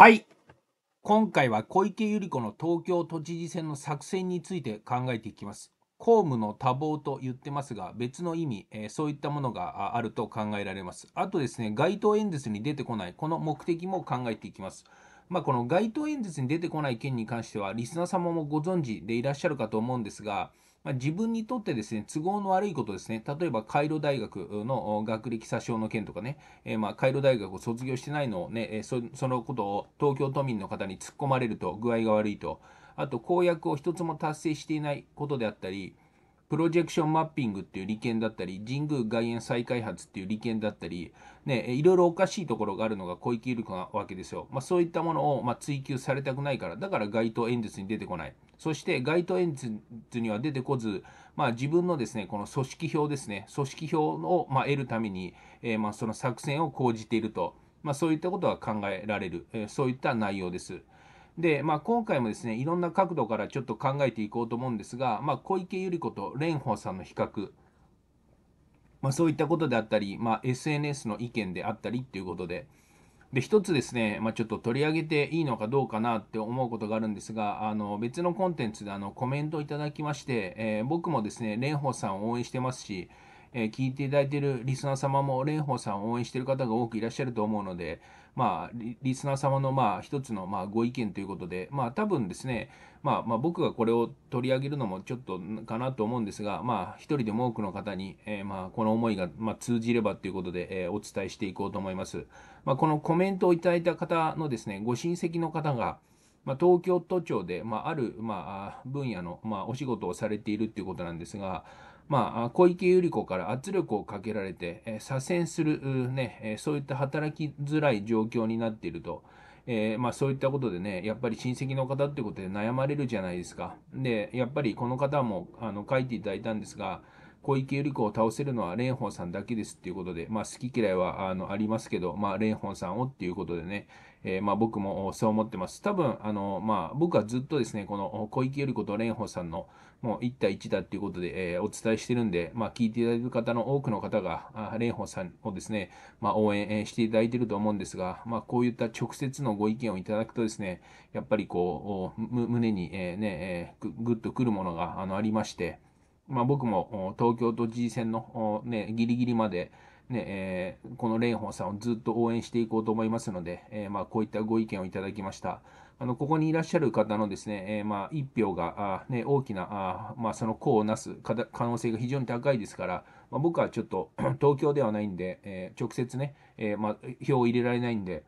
はい。今回は小池百合子の東京都知事選の作戦について考えていきます。公務の多忙と言ってますが、別の意味、えー、そういったものがあると考えられます。あとですね、街頭演説に出てこない、この目的も考えていきます。まあ、この街頭演説に出てこない件に関しては、リスナー様もご存知でいらっしゃるかと思うんですが、まあ、自分にとってですね、都合の悪いことですね、例えばカイロ大学の学歴詐称の件とかね、えー、まあカイロ大学を卒業してないのをね、えー、そのことを東京都民の方に突っ込まれると具合が悪いと、あと公約を一つも達成していないことであったり、プロジェクションマッピングっていう利権だったり、神宮外苑再開発っていう利権だったり、ね、いろいろおかしいところがあるのが小池百合子なわけですよ。まあ、そういったものを、ま追求されたくないから、だから街頭演説に出てこない。そして街頭演説には出てこず、まあ、自分のですねこの組織票ですね、組織票をま得るために、えー、まその作戦を講じていると、まあ、そういったことが考えられる、えー、そういった内容です。で、まあ、今回もですねいろんな角度からちょっと考えていこうと思うんですが、まあ、小池百合子と蓮舫さんの比較、まあ、そういったことであったり、ま SNS の意見であったりっていうことで。で、一つですね、まあ、ちょっと取り上げていいのかどうかなって思うことがあるんですが、あの、別のコンテンツであの、コメントをいただきまして、えー、僕もですね、蓮舫さんを応援してますし、えー、聞いていただいているリスナー様も蓮舫さんを応援している方が多くいらっしゃると思うので、まあ、リスナー様のまあ一つのまあご意見ということで、まあ、多分ですね、まあ、まあ僕がこれを取り上げるのもちょっとかなと思うんですが、まあ、一人でも多くの方に、えー、まあこの思いがまあ通じればということで、えー、お伝えしていこうと思います。まあ、このコメントをいただいた方のですね、ご親戚の方が、まあ、東京都庁で、まあ、ある、まあ、分野の、まあ、お仕事をされているということなんですが、まあ、小池百合子から圧力をかけられて、え左遷する、ね、そういった働きづらい状況になっていると。えー、まあ、そういったことでね、やっぱり親戚の方ってことで悩まれるじゃないですか。で、やっぱりこの方もあの書いていただいたんですが、小池百合子を倒せるのは蓮舫さんだけですっていうことで、まあ、好き嫌いはあのありますけど、まあ、蓮舫さんをっていうことでね、えー、まあ、僕もそう思ってます。多分、あの、まあ、僕はずっとですね、この小池百合子と蓮舫さんのもう一対一だっていうことで、えー、お伝えしてるんで、まあ、聞いていただいてる方の多くの方が、蓮舫さんをですね、まあ、応援していただいてると思うんですが、まあ、こういった直接のご意見をいただくとですね、やっぱりこう、胸に、えー、ね、えー、ぐっとくるものがあのありまして、まあ、僕も東京都知事選の、ね、ギリギリまで、ねえー、この蓮舫さんをずっと応援していこうと思いますので、えー、まあ、こういったご意見をいただきました。あのここにいらっしゃる方のですね、えー、まあ、1票があ、ね、大きなあ、まあ、その功を成す可能性が非常に高いですから、まあ、僕はちょっと 東京ではないんで、え直接ね、えま票を入れられないんで、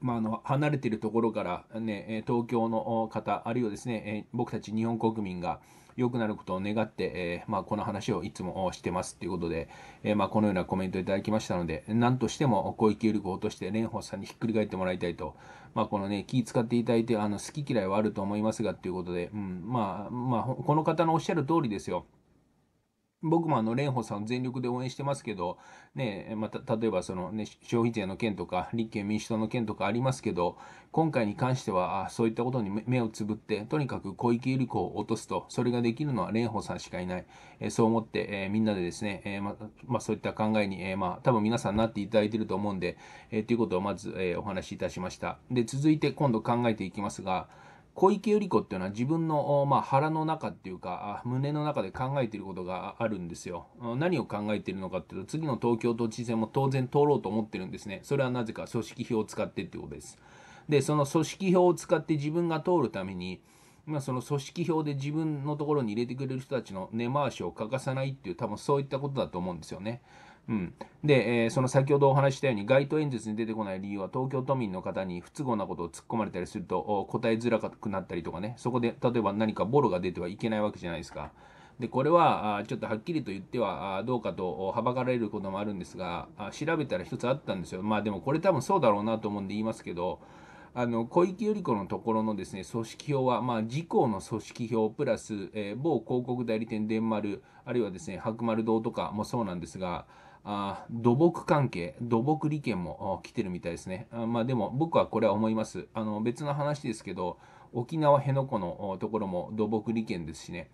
まあ、あの離れているところから、ね、東京の方、あるいはですね、僕たち日本国民が、良くなることを願って、えー、まあ、この話をいつもしてますということで、えー、まあ、このようなコメントをいただきましたので、何としても小池力を落として蓮舫さんにひっくり返ってもらいたいと、まあ、このね、気使っていただいて、あの好き嫌いはあると思いますがということで、うん、まあ、まあ、この方のおっしゃる通りですよ。僕もあの、蓮舫さん全力で応援してますけど、ね、また、例えばそのね、消費税の件とか、立憲民主党の件とかありますけど、今回に関しては、そういったことに目をつぶって、とにかく小池百合子を落とすと、それができるのは蓮舫さんしかいない。えそう思って、えみんなでですね、えま、まあ、そういった考えに、えまあ、多分皆さんなっていただいていると思うんで、えー、ということをまず、えお話しいたしました。で、続いて今度考えていきますが、小池百合子っていうのは自分の、まあ、腹の中っていうか胸の中で考えてることがあるんですよ何を考えてるのかっていうと次の東京都知事選も当然通ろうと思ってるんですねそれはなぜか組織票を使ってっていうことですでその組織票を使って自分が通るためにまあ、その組織票で自分のところに入れてくれる人たちの根回しを欠かさないっていう多分そういったことだと思うんですよね。うん、で、えー、その先ほどお話ししたように街頭演説に出てこない理由は東京都民の方に不都合なことを突っ込まれたりすると答えづらくなったりとかねそこで例えば何かボロが出てはいけないわけじゃないですか。でこれはちょっとはっきりと言ってはどうかとはばかられることもあるんですが調べたら一つあったんですよまあでもこれ多分そうだろうなと思うんで言いますけどあの小池百合子のところのですね組織票は、まあ、自公の組織票プラス、えー、某広告代理店伝丸あるいはですね白丸堂とかもそうなんですがあ土木関係、土木利権も来てるみたいですね。あまあでも僕はこれは思います。あの別の話ですけど、沖縄辺野古のところも土木利権ですしね。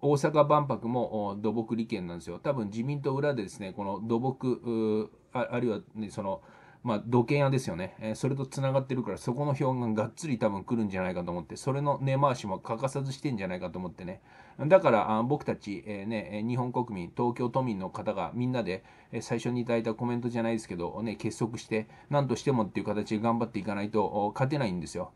大阪万博も土木利権なんですよ。多分自民党裏でですね、この土木、あるいは、ね、そのまあ、土建屋ですよね、えー、それとつながってるからそこの表ががっつり多分来るんじゃないかと思ってそれの根回しも欠かさずしてんじゃないかと思ってねだからあ僕たち、えー、ね、日本国民東京都民の方がみんなで、え最初に頂いたコメントじゃないですけど、ね、結束して何としてもっていう形で頑張っていかないと勝てないんですよ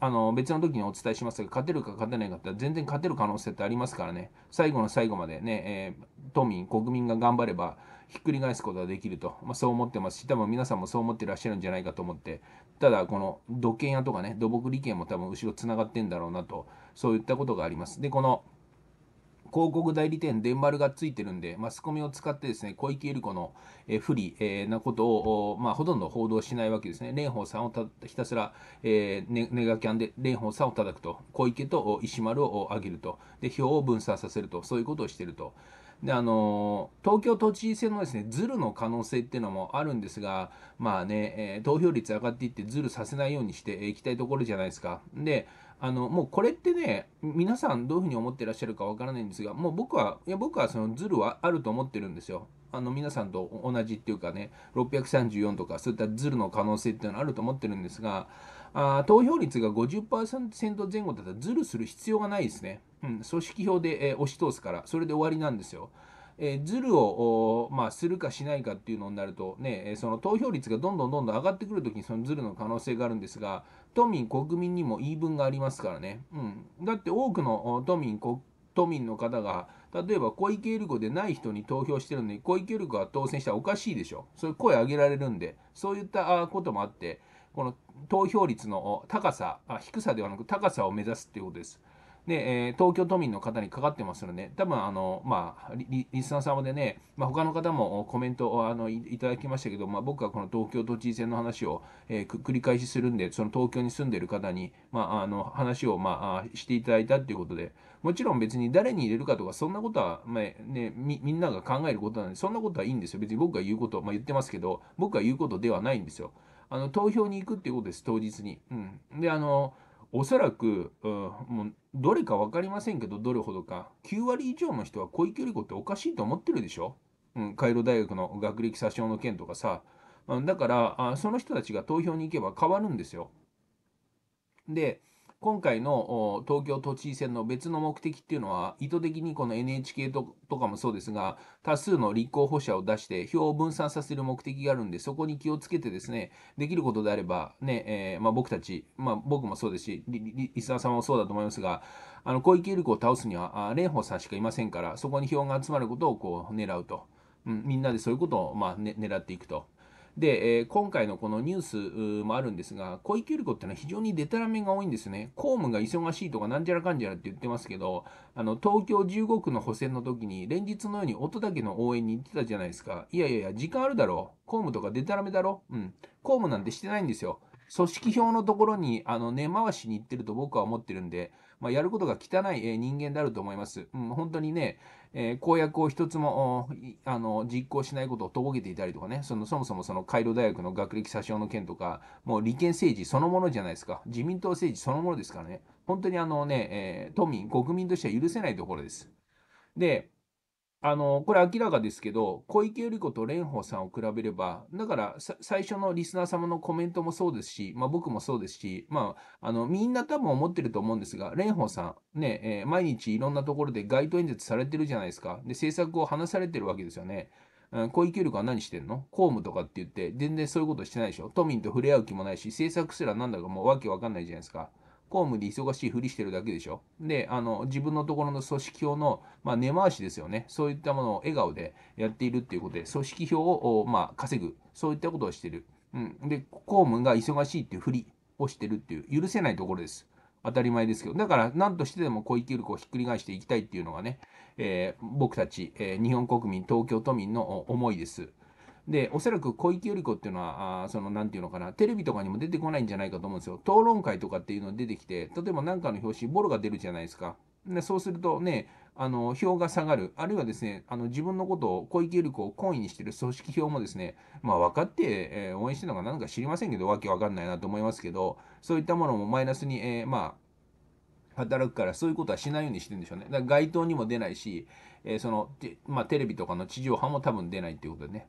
あの別の時にお伝えしますが、勝てるか勝てないかって全然勝てる可能性ってありますからね、最後の最後までね、えー、都民、国民が頑張れば、ひっくり返すことができると、まあ、そう思ってますし、多分皆さんもそう思ってらっしゃるんじゃないかと思って、ただ、この土建屋とかね、土木利権も多分後ろつながってんだろうなと、そういったことがあります。で、この広告代理店、デンバルがついてるんで、マスコミを使ってですね、小池百合子の、え不利、えなことを、まあ、ほとんど報道しないわけですね。蓮舫さんをたひたすら、えー、ネガキャンで蓮舫さんを叩くと、小池と石丸を上げると、で、票を分散させると、そういうことをしてると。であの東京都知事選のですねズルの可能性っていうのもあるんですが、まあねえ投票率上がっていってズルさせないようにしていきたいところじゃないですか。であのもうこれってね皆さんどういうふうに思ってらっしゃるかわからないんですがもう僕はいや僕はそのズルはあると思ってるんですよあの皆さんと同じっていうかね634とかそういったズルの可能性っていうのはあると思ってるんですがあ投票率が50%前後だったらズルする必要がないですね、うん、組織票で、えー、押し通すからそれで終わりなんですよえー、ズルを、まあ、するかしないかっていうのになると、ね、その投票率がどんどんどんどん上がってくるときにそのズルの可能性があるんですが、都民、国民にも言い分がありますからね。うん、だって多くの都民、都民の方が、例えば小池百合子でない人に投票してるのに、小池百合子が当選したらおかしいでしょ。そういう声上げられるんで、そういったこともあって、この投票率の高さ、低さではなく高さを目指すっていうことです。で、えー、東京都民の方にかかってますので、多分あの、まあ、リスナー様でね、まあ、他の方もコメントをあのいただきましたけど、まあ、僕はこの東京都知事選の話を、えー、繰り返しするんで、その東京に住んでる方に、まあ、あの話を、まあ、していただいたということで、もちろん別に誰に入れるかとか、そんなことは、まあ、ねみ、みんなが考えることなんで、そんなことはいいんですよ。別に僕が言うこと、まあ、言ってますけど、僕が言うことではないんですよ。あの投票に行くっていうことです、当日に。うん、であのおそらく、うん、もうどれか分かりませんけどどれほどか9割以上の人は小池百合子っておかしいと思ってるでしょ、うん、カイロ大学の学歴詐称の件とかさ、うん、だからあその人たちが投票に行けば変わるんですよで今回の東京都知事選の別の目的っていうのは、意図的にこの NHK とかもそうですが、多数の立候補者を出して、票を分散させる目的があるんで、そこに気をつけてですね、できることであれば、ね、えー、まあ、僕たち、まあ、僕もそうですし、リスナーさんもそうだと思いますが、あの小池百合子を倒すには、蓮舫さんしかいませんから、そこに票が集まることをこう狙うと。うん、みんなでそういうことを、まあね、狙っていくと。で、えー、今回のこのニュースもあるんですが、小池百合子ってのは非常にデタラメが多いんですね。公務が忙しいとかなんちゃらかんちゃらって言ってますけど、あの、東京15区の補選の時に連日のように音だけの応援に行ってたじゃないですか。いやいやいや、時間あるだろ。公務とかデタラメだろ。うん。公務なんてしてないんですよ。組織票のところに、あの、根回しに行ってると僕は思ってるんで、まあ、やることが汚い人間であると思います。うん、本当にね、え公約を一つもあの実行しないことをとぼけていたりとかね、そのそもそもそのカイロ大学の学歴詐称の件とか、もう利権政治そのものじゃないですか、自民党政治そのものですからね、本当にあのね、えー、都民、国民としては許せないところです。で、あの、これ明らかですけど、小池百合子と蓮舫さんを比べれば、だから最初のリスナー様のコメントもそうですし、まあ僕もそうですし、まあ、あの、みんな多分思ってると思うんですが、蓮舫さん、ね、えー、毎日いろんなところで街頭演説されてるじゃないですか。で、政策を話されてるわけですよね。うん、小池百合子は何してんの公務とかって言って、全然そういうことしてないでしょ。都民と触れ合う気もないし、政策すらなんだかもうわけわかんないじゃないですか。公務で忙しいふりしてるだけでしょ。で、あの、自分のところの組織票の、まあ、根回しですよね。そういったものを笑顔でやっているっていうことで、組織票を、まあ、稼ぐ。そういったことをしてる。うん。で、公務が忙しいっていうふりをしてるっていう、許せないところです。当たり前ですけど。だから、何としてでも小池百合をひっくり返していきたいっていうのがね、えー、僕たち、えー、日本国民、東京都民の思いです。で、おそらく小池百合子っていうのは、あその、なんていうのかな、テレビとかにも出てこないんじゃないかと思うんですよ。討論会とかっていうの出てきて、例えば何かの表紙、ボロが出るじゃないですか。でそうするとね、あの票が下がる、あるいはですねあの自分のことを小池百合子を懇意にしてる組織票もですね、まあ、分かって、えー、応援してるのか何か知りませんけど、わけわかんないなと思いますけど、そういったものもマイナスに、えー、まあ、働くから、そういうことはしないようにしてるんでしょうね。だから街頭にも出ないし、えー、そのまあ、テレビとかの地上波も多分出ないっていうことでね。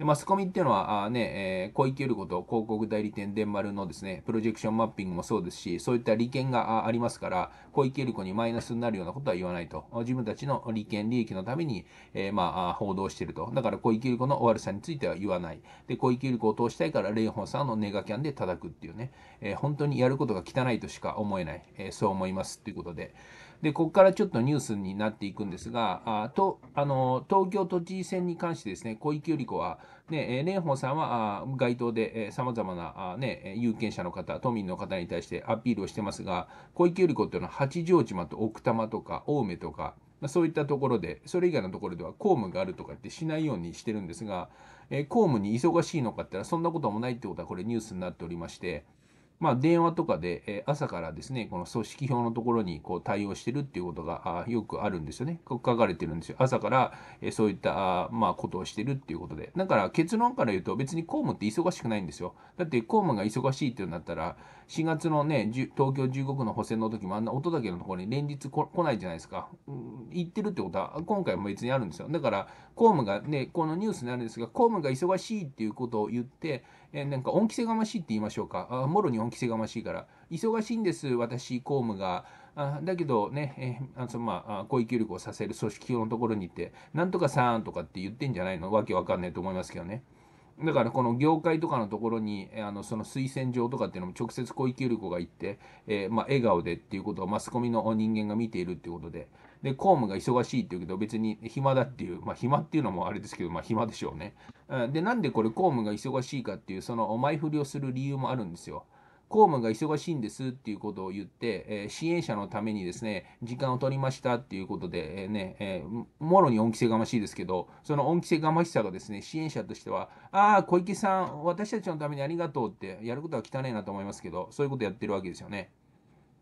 で、マスコミっていうのは、あね、えー、小池百合子と広告代理店マルのですね、プロジェクションマッピングもそうですし、そういった利権がありますから、小池百合子にマイナスになるようなことは言わないと。自分たちの利権、利益のために、えー、まあ、報道していると。だから小池百合子の悪さについては言わない。で、小池百合子を通したいから、蓮舫さんのネガキャンで叩くっていうね、えー、本当にやることが汚いとしか思えない。えそう思います。ということで。で、ここからちょっとニュースになっていくんですが、あとあの東京都知事選に関してですね、小池百合子は、ね、蓮舫さんは街頭でさまざまな、ね、有権者の方、都民の方に対してアピールをしてますが、小池百合子っていうのは八丈島と奥多摩とか青梅とか、まそういったところで、それ以外のところでは公務があるとかってしないようにしてるんですが、え公務に忙しいのかって言ったら、そんなこともないってことは、これニュースになっておりまして、まあ、電話とかで、え朝からですね、この組織票のところにこう対応してるっていうことがよくあるんですよね。書かれてるんですよ。朝から、えそういったあ、まあ、ことをしてるっていうことで。だから結論から言うと別に公務って忙しくないんですよ。だって公務が忙しいってなうんだったら、4月のね、東京15区の補選の時もあんな音だけのところに連日来ないじゃないですか。行ってるってことは今回も別にあるんですよ。だから公務がね、このニュースになるんですが、公務が忙しいっていうことを言って、えー、なんか恩着せがましいって言いましょうかあもろに恩着せがましいから忙しいんです私公務があだけどね、えー、あそのまあ公益力をさせる組織のところに行ってなんとかさーんとかって言ってんじゃないのわけわかんないと思いますけどね。だからこの業界とかのところにあのその推薦状とかっていうのも直接小池百合子が行って、えー、まあ、笑顔でっていうことをマスコミの人間が見ているっていうことでで、公務が忙しいって言うけど、別に暇だっていう、まあ暇っていうのもあれですけど、まあ暇でしょうね。で、なんでこれ公務が忙しいかっていう、そのお前振りをする理由もあるんですよ。公務が忙しいんですっていうことを言って、えー、支援者のためにですね、時間を取りましたっていうことで、えー、ね、えー、もろに恩着せがましいですけど、その恩着せがましさがですね、支援者としては、ああ、小池さん、私たちのためにありがとうってやることは汚いなと思いますけど、そういうことやってるわけですよね。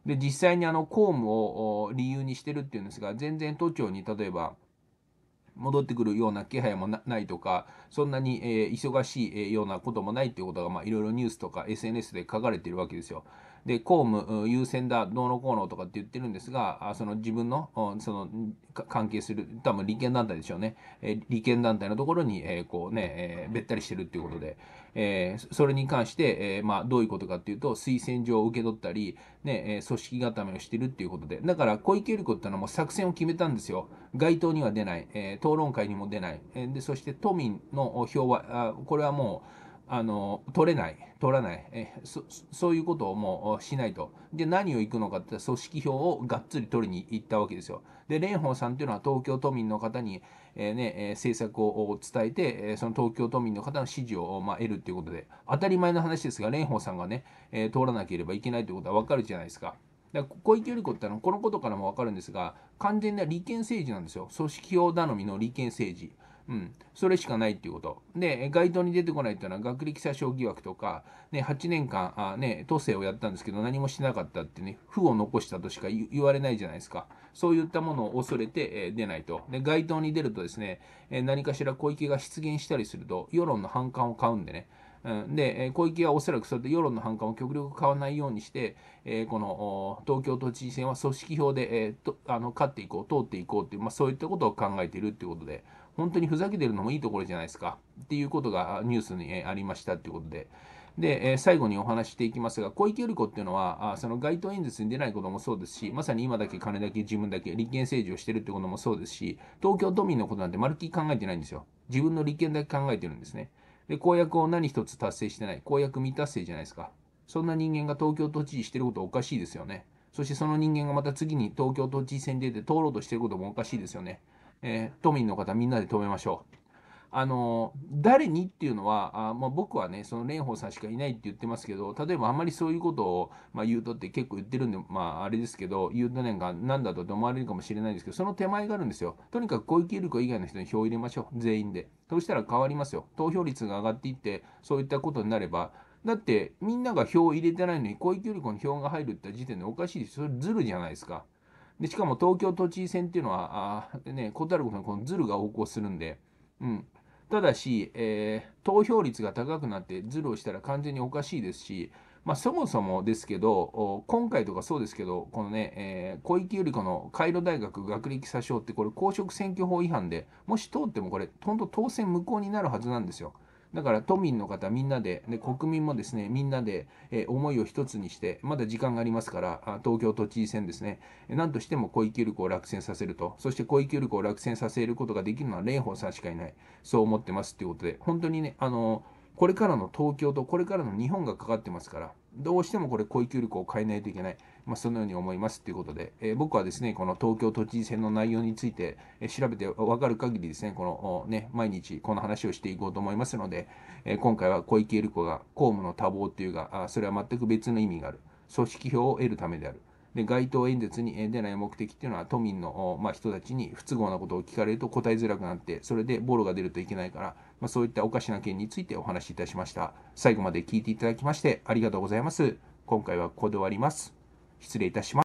で実際にあの公務を理由にしてるっていうんですが全然都庁に例えば戻ってくるような気配もないとか、そんなに、えー、忙しい、えー、ようなこともないっていうことが、まあ、いろいろニュースとか SNS で書かれているわけですよ。で公務優先だどうのこうのとかって言ってるんですがその自分のその関係する多分利権団体でしょうね、え利権団体のところに、えこうね、えべったりしてるっていうことで、えそれに関して、えまあ、どういうことかっていうと推薦状を受け取ったり、ねえ組織固めをしてるっていうことでだから小池百合子っていうのはもう作戦を決めたんですよ街頭には出ない、え討論会にも出ない、えでそして都民の票はあこれはもうあの取れない、取らないえそ、そういうことをもうしないと。で、何を行くのかって組織票をがっつり取りに行ったわけですよ。で、蓮舫さんっていうのは東京都民の方に、えー、ね、え政策を伝えて、その東京都民の方の支持を、まあ、得るっていうことで、当たり前の話ですが、蓮舫さんがね、え通らなければいけないということはわかるじゃないですか。だから小池百合子ってのはこのことからもわかるんですが、完全な利権政治なんですよ。組織票頼みの利権政治。うん、それしかないっていうこと。で、街頭に出てこないっていうのは学歴詐称疑惑とか、ね、8年間、あね、都政をやったんですけど何もしなかったってね、負を残したとしか言われないじゃないですか。そういったものを恐れて、え出ないと。で、街頭に出るとですね、え何かしら小池が出現したりすると、世論の反感を買うんでね、うん、で、小池はおそらくそれで世論の反感を極力買わないようにして、えこの東京都知事選は組織票で、えとあの勝っていこう、通っていこうっていう、まあ、そういったことを考えているっていうことで。本当にふざけてるのもいいところじゃないですか。っていうことがニュースにありましたということで。で、え最後にお話していきますが、小池百合子っていうのは、あその街頭演説に出ないこともそうですし、まさに今だけ金だけ自分だけ立憲政治をしてるってこともそうですし、東京都民のことなんてまるっきり考えてないんですよ。自分の立憲だけ考えてるんですね。で、公約を何一つ達成してない。公約未達成じゃないですか。そんな人間が東京都知事してることおかしいですよね。そしてその人間がまた次に東京都知事選に出て通ろうとしてることもおかしいですよね。えー、都民の方みんなで止めましょう。あの誰にっていうのはあ、まあ、僕はねその蓮舫さんしかいないって言ってますけど例えばあんまりそういうことを、まあ、言うとって結構言ってるんで、まあ、あれですけど言うとなんか何だと思われるかもしれないですけどその手前があるんですよとにかく小池百合子以外の人に票を入れましょう全員でそうしたら変わりますよ投票率が上がっていってそういったことになればだってみんなが票を入れてないのに小池百合子に票が入るって時点でおかしいですそれずるじゃないですか。で、しかも東京都知事選っていうのは、あね、小樽子さこのズルが横行するんで、うん。ただし、えー、投票率が高くなってズルをしたら完全におかしいですし、まあ、そもそもですけど、今回とかそうですけど、このね、えー、小池百合子のカイロ大学学歴詐称って、これ公職選挙法違反で、もし通ってもこれ、本当当選無効になるはずなんですよ。だから都民の方みんなで、で国民もですね、みんなで、え思いを一つにして、まだ時間がありますから、東京都知事選ですね、なんとしても小池百合子を落選させると、そして小池百合子を落選させることができるのは蓮舫さんしかいない、そう思ってますということで、本当にね、あのこれからの東京とこれからの日本がかかってますから、どうしてもこれ小池百合子を変えないといけない。まあ、そのように思いますということで、えー、僕はですね、この東京都知事選の内容について、え調べて分かる限りですね、このね、毎日この話をしていこうと思いますので、え今回は小池百合子が公務の多忙というが、あそれは全く別の意味がある。組織票を得るためである。で街頭演説に出ない目的っていうのは都民の、まあ、人たちに不都合なことを聞かれると答えづらくなってそれでボロが出るといけないから、まあ、そういったおかしな件についてお話しいたしました最後まで聞いていただきましてありがとうございます今回はここで終わります失礼いたします。